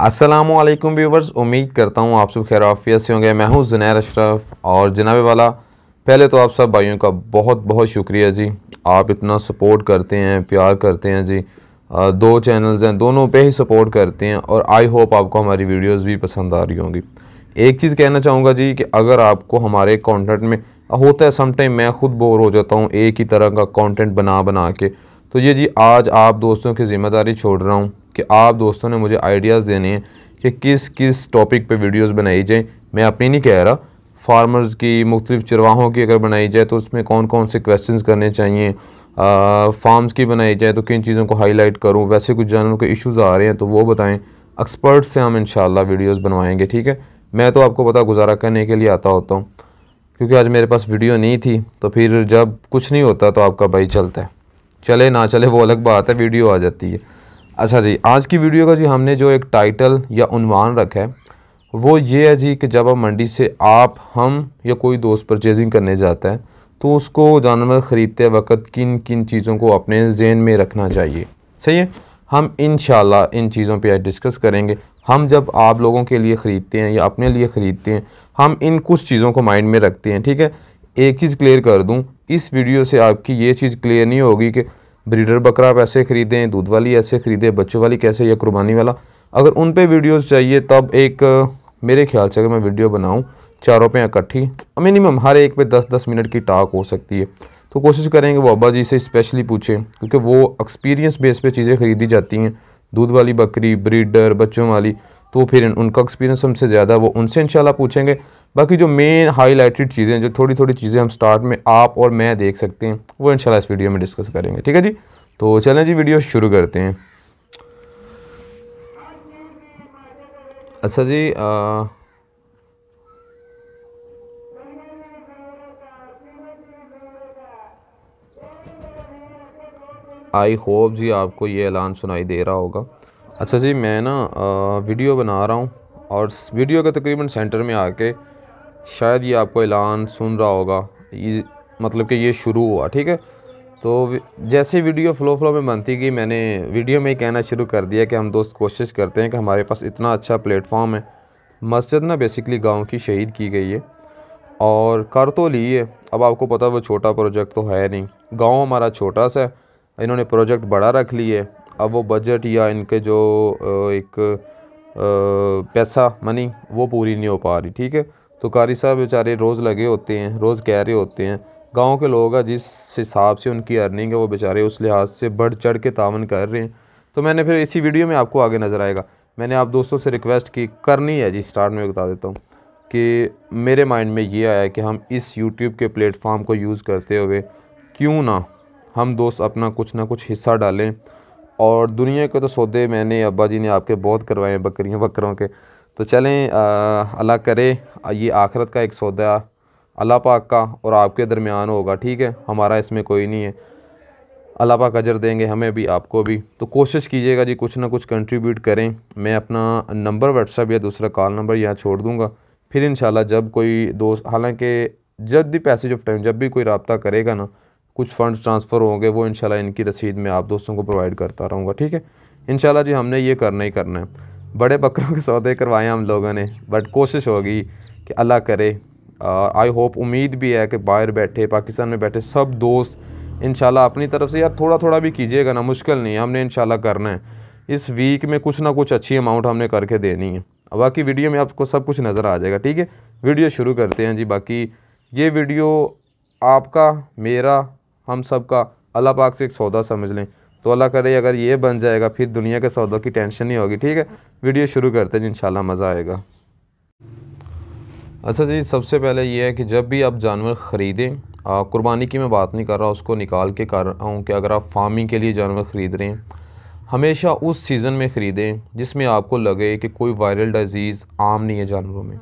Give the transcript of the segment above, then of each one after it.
Aslam viewers उम्मीद करता हूँ आप सब खैर आफियत से होंगे मैं हूँ जुनैर अशरफ और जनाब वाला पहले तो आप सब भाइयों का बहुत बहुत शुक्रिया जी आप इतना सपोर्ट करते हैं प्यार करते हैं जी दो चैनल्स हैं दोनों पे ही सपोर्ट करते हैं और आई होप आपको हमारी वीडियोस भी पसंद आ रही होंगी एक चीज़ कहना चाहूँगा जी कि अगर आपको हमारे कॉन्टेंट में होता है समटाइम मैं ख़ुद बोर हो जाता हूँ एक ही तरह का कॉन्टेंट बना बना के तो ये जी आज आप दोस्तों की ज़िम्मेदारी छोड़ रहा हूँ कि आप दोस्तों ने मुझे आइडियाज़ देने हैं कि किस किस टॉपिक पे वीडियोस बनाई जाएँ मैं अपनी नहीं कह रहा फार्मर्स की मुख्तलिफ़ चरवाहों की अगर बनाई जाए तो उसमें कौन कौन से क्वेश्चन करने चाहिए फार्म्स की बनाई जाए तो किन चीज़ों को हाईलाइट करूँ वैसे कुछ जानवरों के इशूज़ आ रहे हैं तो वो बताएँ एक्सपर्ट से हम इन वीडियोस बनवाएंगे ठीक है मैं तो आपको पता गुजारा करने के लिए आता होता हूँ क्योंकि आज मेरे पास वीडियो नहीं थी तो फिर जब कुछ नहीं होता तो आपका भाई चलता है चले ना चले वो अलग बात है वीडियो आ जाती है अच्छा जी आज की वीडियो का जी हमने जो एक टाइटल या उनवान रखा है वो ये है जी कि जब आप मंडी से आप हम या कोई दोस्त परचेजिंग करने जाता है तो उसको जानवर ख़रीदते वक्त किन किन चीज़ों को अपने जेन में रखना चाहिए सही है हम इन इन चीज़ों पे आज डिस्कस करेंगे हम जब आप लोगों के लिए ख़रीदते हैं या अपने लिए ख़रीदते हैं हम इन कुछ चीज़ों को माइंड में रखते हैं ठीक है एक चीज़ क्लियर कर दूँ इस वीडियो से आपकी ये चीज़ क्लियर नहीं होगी कि ब्रीडर बकरा आप ऐसे ख़रीदें दूध वाली ऐसे ख़रीदें बच्चों वाली कैसे या कुर्बानी वाला अगर उन पे वीडियोस चाहिए तब एक मेरे ख्याल से अगर मैं वीडियो बनाऊँ चारों पे इकट्ठी मिनिमम हर एक पे दस दस मिनट की टाक हो सकती है तो कोशिश करेंगे वो अब्बा जी से स्पेशली पूछें क्योंकि वो एक्सपीरियंस बेस पे चीज़ें ख़रीदी जाती हैं दूध वाली बकरी ब्रीडर बच्चों वाली तो फिर उनका एक्सपीरियंस हमसे ज़्यादा वो उनसे इंशाल्लाह पूछेंगे बाकी जो मेन हाईलाइटेड चीज़ें जो थोड़ी थोड़ी चीज़ें हम स्टार्ट में आप और मैं देख सकते हैं वो इंशाल्लाह इस वीडियो में डिस्कस करेंगे ठीक है जी तो चलें जी वीडियो शुरू करते हैं अच्छा जी आ, आई होप जी आपको ये ऐलान सुनाई दे रहा होगा अच्छा जी मैं ना वीडियो बना रहा हूँ और वीडियो का तकरीबन सेंटर में आके शायद ये आपको ऐलान सुन रहा होगा ये मतलब कि ये शुरू हुआ ठीक है तो जैसे वीडियो फ़्लो फ्लो में बनती गई मैंने वीडियो में ही कहना शुरू कर दिया कि हम दोस्त कोशिश करते हैं कि हमारे पास इतना अच्छा प्लेटफॉर्म है मस्जिद ना बेसिकली गांव की शहीद की गई है और कर तो है अब आपको पता वो छोटा प्रोजेक्ट तो है नहीं गांव हमारा छोटा सा है इन्होंने प्रोजेक्ट बड़ा रख है अब वो बजट या इनके जो एक पैसा मनी वो पूरी नहीं हो पा रही ठीक है तो कारी साहब बेचारे रोज़ लगे होते हैं रोज़ कह रहे होते हैं गाँव के लोग हैं जिस हिसाब से उनकी अर्निंग है वो बेचारे उस लिहाज से बढ़ चढ़ के तावन कर रहे हैं तो मैंने फिर इसी वीडियो में आपको आगे नज़र आएगा मैंने आप दोस्तों से रिक्वेस्ट की करनी है जी स्टार्ट में बता देता हूँ कि मेरे माइंड में ये आया कि हम इस यूट्यूब के प्लेटफॉर्म को यूज़ करते हुए क्यों ना हम दोस्त अपना कुछ ना कुछ हिस्सा डालें और दुनिया के तो सौदे मैंने अब्बा जी ने आपके बहुत करवाए हैं बकरियों बकरों के तो चलें अल्लाह करे ये आखरत का एक सौदा अल्लाह पाक का और आपके दरमियान होगा ठीक है हमारा इसमें कोई नहीं है अल्लाह पाक अजर देंगे हमें भी आपको भी तो कोशिश कीजिएगा जी कुछ ना कुछ कंट्रीब्यूट करें मैं अपना नंबर व्हाट्सअप या दूसरा कॉल नंबर यहाँ छोड़ दूँगा फिर इन जब कोई दोस्त हालाँकि जब भी पैसेज ऑफ टाइम जब भी कोई रबता करेगा ना कुछ फ़ंड ट्रांसफ़र होंगे वो इनशाला इनकी रसीद में आप दोस्तों को प्रोवाइड करता रहूँगा ठीक है इनशाला जी हमने ये करना ही करना है बड़े बकरों के सौदे करवाए हम लोगों ने बट कोशिश होगी कि अल्लाह करे आई होप उम्मीद भी है कि बाहर बैठे पाकिस्तान में बैठे सब दोस्त इन अपनी तरफ से यार थोड़ा थोड़ा भी कीजिएगा ना मुश्किल नहीं हमने इन करना है इस वीक में कुछ ना कुछ अच्छी अमाउंट हमने करके देनी है बाकी वीडियो में आपको सब कुछ नज़र आ जाएगा ठीक है वीडियो शुरू करते हैं जी बाकी ये वीडियो आपका मेरा हम सब का अल्लाह पाक से एक सौदा समझ लें तो अल्लाह करे अगर ये बन जाएगा फिर दुनिया के सौदों की टेंशन नहीं होगी ठीक है वीडियो शुरू करते हैं इंशाल्लाह मज़ा आएगा अच्छा जी सबसे पहले ये है कि जब भी आप जानवर ख़रीदें कुर्बानी की मैं बात नहीं कर रहा उसको निकाल के कर रहा हूँ कि अगर आप फार्मिंग के लिए जानवर ख़रीद रहे हैं हमेशा उस सीज़न में ख़रीदें जिसमें आपको लगे कि कोई वायरल डिज़ीज़ आम नहीं है जानवरों में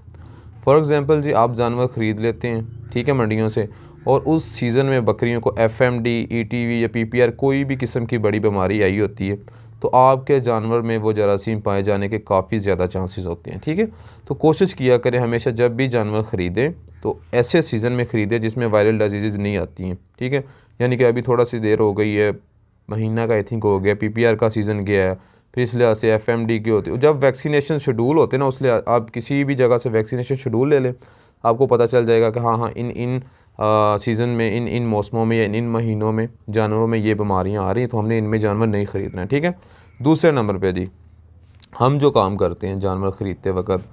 फॉर एग्ज़ाम्पल जी आप जानवर ख़रीद लेते हैं ठीक है मंडियों से और उस सीज़न में बकरियों को F M D E T V या पी पी आर कोई भी किस्म की बड़ी बीमारी आई होती है तो आपके जानवर में वो जरासीम पाए जाने के काफ़ी ज़्यादा चांसेस होते हैं ठीक है तो कोशिश किया करें हमेशा जब भी जानवर ख़रीदें तो ऐसे सीज़न में ख़रीदें जिसमें वायरल डिजीज़ नहीं आती हैं ठीक है यानी कि अभी थोड़ा सी देर हो गई है महीना का आई थिंक हो गया आर का सीज़न गया है फिर इस लिहाज से एफ एम डी के होते जब वैक्सीनेशन शेड्यूल होते हैं ना उस लिहाज आप किसी भी जगह से वैक्सीनेशन शेड्यूल ले लें आपको पता चल जाएगा कि हाँ हाँ इन इन सीज़न में इन इन मौसमों में या इन इन महीनों में जानवरों में ये बीमारियाँ आ रही हैं तो हमने इनमें जानवर नहीं ख़रीदना है ठीक है दूसरे नंबर पर जी हम जो काम करते हैं जानवर ख़रीदते वक्त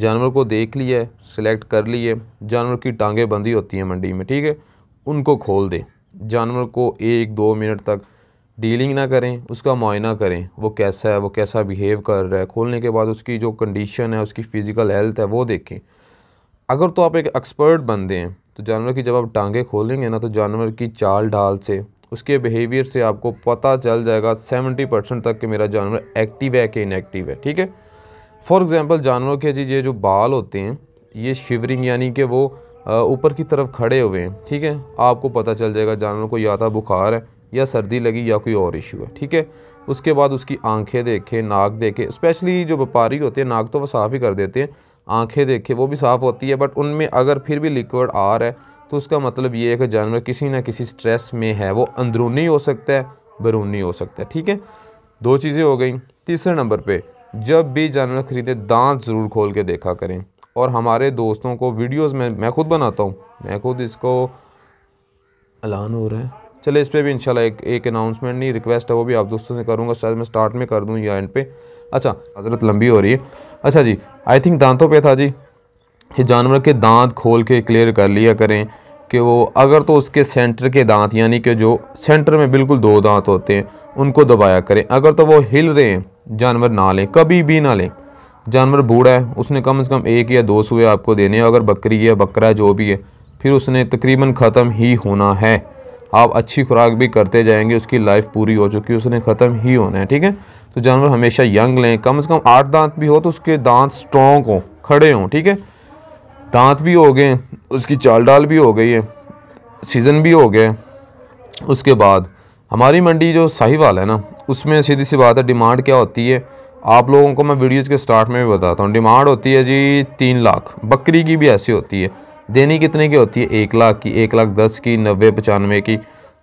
जानवर को देख लिए सिलेक्ट कर लिए जानवर की टांगें बंदी होती हैं मंडी में ठीक है उनको खोल दें जानवर को एक दो मिनट तक डीलिंग ना करें उसका मुआयना करें वो कैसा है वो कैसा बिहेव कर रहा है खोलने के बाद उसकी जो कंडीशन है उसकी फ़िज़िकल हेल्थ है वो देखें अगर तो आप एक एक्सपर्ट बंदे हैं तो जानवर की जब आप टांगें खोलेंगे ना तो जानवर की चाल ढाल से उसके बिहेवियर से आपको पता चल जाएगा सेवेंटी परसेंट तक कि मेरा जानवर एक्टिव है कि इनएक्टिव है ठीक है फॉर एग्ज़ाम्पल जानवरों के जी ये जो बाल होते हैं ये शिवरिंग यानी कि वो ऊपर की तरफ खड़े हुए हैं ठीक है आपको पता चल जाएगा जानवर को या तो बुखार है या सर्दी लगी या कोई और इशू है ठीक है उसके बाद उसकी आंखें देखें नाक देखें स्पेशली जो व्यापारी होते हैं नाक तो वो साफ़ ही कर देते हैं आंखें देखें वो भी साफ़ होती है बट उनमें अगर फिर भी लिक्विड आ रहा है तो उसका मतलब ये है कि जानवर किसी ना किसी स्ट्रेस में है वो अंदरूनी हो सकता है बैरूनी हो सकता है ठीक है दो चीज़ें हो गई तीसरे नंबर पे जब भी जानवर खरीदे दांत ज़रूर खोल के देखा करें और हमारे दोस्तों को वीडियोस में मैं खुद बनाता हूँ मैं खुद इसको ऐलान हो रहा है चले इस पर भी इंशाल्लाह एक एक अनाउंसमेंट नहीं रिक्वेस्ट है वो भी आप दोस्तों से करूँगा शायद मैं स्टार्ट में कर दूँ या एंड पे अच्छा हजरत लंबी हो रही है अच्छा जी आई थिंक दांतों पे था जी ये जानवर के दांत खोल के क्लियर कर लिया करें कि वो अगर तो उसके सेंटर के दांत यानी कि जो सेंटर में बिल्कुल दो दांत होते हैं उनको दबाया करें अगर तो वो हिल रहे हैं जानवर ना लें कभी भी ना लें जानवर बूढ़ा है उसने कम से कम एक या दो सुबह आपको देने हैं अगर बकरी या बकरा जो भी है फिर उसने तकरीबन ख़त्म ही होना है आप अच्छी खुराक भी करते जाएंगे उसकी लाइफ पूरी हो चुकी है उसने ख़त्म ही होना है ठीक है तो जानवर हमेशा यंग लें कम से कम आठ दांत भी हो तो उसके दांत स्ट्रॉन्ग हों खड़े हों ठीक है दांत भी हो गए उसकी चाल डाल भी हो गई है सीज़न भी हो गया उसके बाद हमारी मंडी जो साहिवाल है ना उसमें सीधी सी बात है डिमांड क्या होती है आप लोगों को मैं वीडियोज़ के स्टार्ट में भी बताता हूँ डिमांड होती है जी तीन लाख बकरी की भी ऐसी होती है देनी कितने की होती है एक लाख की एक लाख दस की नब्बे पचानवे की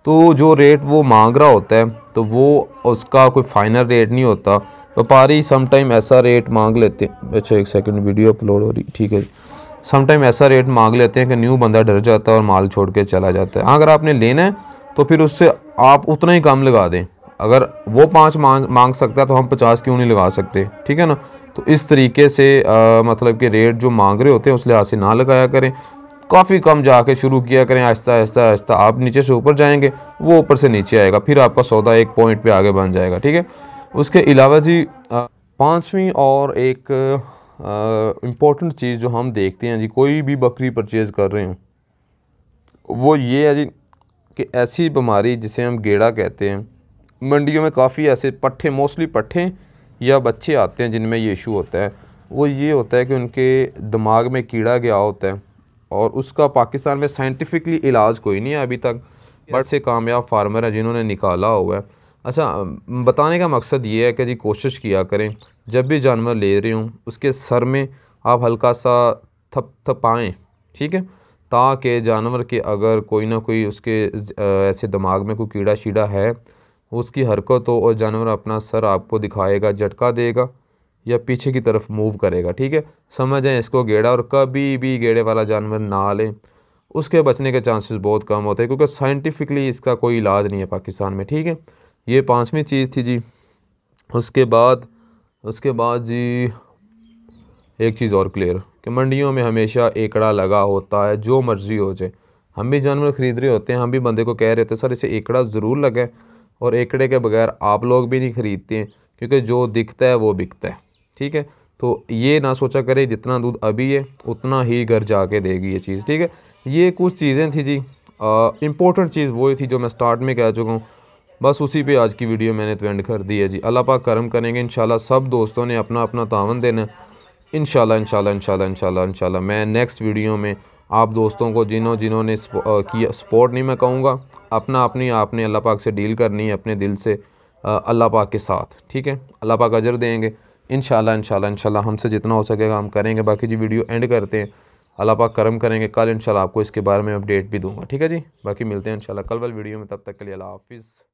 तो जो रेट वो मांग रहा होता है तो वो उसका कोई फाइनल रेट नहीं होता व्यापारी समटाइम ऐसा रेट मांग लेते हैं अच्छा एक सेकंड वीडियो अपलोड हो रही ठीक है समटाइम ऐसा रेट मांग लेते हैं कि न्यू बंदा डर जाता है और माल छोड़ के चला जाता है अगर आपने लेना है तो फिर उससे आप उतना ही कम लगा दें अगर वो पाँच मांग मांग सकता है तो हम पचास क्यों नहीं लगा सकते ठीक है ना तो इस तरीके से आ, मतलब कि रेट जो मांग रहे होते हैं उस लिहाज से ना लगाया करें काफ़ी कम जाके शुरू किया करें आहिस्ता आहिस्ता आहिस्ता आप नीचे से ऊपर जाएंगे वो ऊपर से नीचे आएगा फिर आपका सौदा एक पॉइंट पे आगे बन जाएगा ठीक है उसके अलावा जी पाँचवीं और एक इम्पोर्टेंट चीज़ जो हम देखते हैं जी कोई भी बकरी परचेज़ कर रहे हो वो ये है जी कि ऐसी बीमारी जिसे हम गेड़ा कहते हैं मंडियों में काफ़ी ऐसे पट्ठे मोस्टली पट्ठे या बच्चे आते हैं जिनमें ये इशू होता है वो ये होता है कि उनके दिमाग में कीड़ा गया होता है और उसका पाकिस्तान में साइंटिफिकली इलाज कोई नहीं है अभी तक बट से कामयाब फार्मर हैं जिन्होंने निकाला हुआ है अच्छा बताने का मकसद ये है कि जी कोशिश किया करें जब भी जानवर ले रही हूँ उसके सर में आप हल्का सा थप थपाएँ ठीक है ताकि जानवर के अगर कोई ना कोई उसके ऐसे दिमाग में कोई कीड़ा शीड़ा है उसकी हरकत हो और जानवर अपना सर आपको दिखाएगा झटका देगा या पीछे की तरफ मूव करेगा ठीक है समझ आए इसको गेड़ा और कभी भी गेड़े वाला जानवर ना लें उसके बचने के चांसेस बहुत कम होते हैं क्योंकि साइंटिफिकली इसका कोई इलाज नहीं है पाकिस्तान में ठीक है ये पाँचवीं चीज़ थी जी उसके बाद उसके बाद जी एक चीज़ और क्लियर कि मंडियों में हमेशा एकड़ा लगा होता है जो मर्ज़ी हो जाए हम भी जानवर ख़रीद रहे होते हैं हम भी बंदे को कह रहे होते हैं सर इसे एकड़ा ज़रूर लगे और एकड़े के बगैर आप लोग भी नहीं ख़रीदते हैं क्योंकि जो दिखता है वो बिकता है ठीक है तो ये ना सोचा करें जितना दूध अभी है उतना ही घर जाके देगी ये चीज़ ठीक है ये कुछ चीज़ें थी जी इम्पोर्टेंट चीज़ वही थी जो मैं स्टार्ट में कह चुका हूँ बस उसी पे आज की वीडियो मैंने तो एंड कर दी है जी अल्लाह पाक कर्म करेंगे इन सब दोस्तों ने अपना अपना तावन देना इन इंशाल्लाह इंशाल्लाह इंशाल्लाह इंशाल्लाह मैं नेक्स्ट वीडियो में आप दोस्तों को जिन्हों जिन्होंने किया सपोर्ट नहीं मैं कहूँगा अपना अपनी आपने अल्लाह पाक से डील करनी है अपने दिल से अल्लाह पाक के साथ ठीक है अल्लाह पाक अजर देंगे इन शाला हमसे जितना हो सकेगा हम करेंगे बाकी जी वीडियो एंड करते हैं अल्लाह पाक करम करेंगे कल इंशाल्लाह आपको इसके बारे में अपडेट भी दूंगा ठीक है जी बाकी मिलते हैं इंशाल्लाह कल वाली वीडियो में तब तक के लिए अला हाफिज़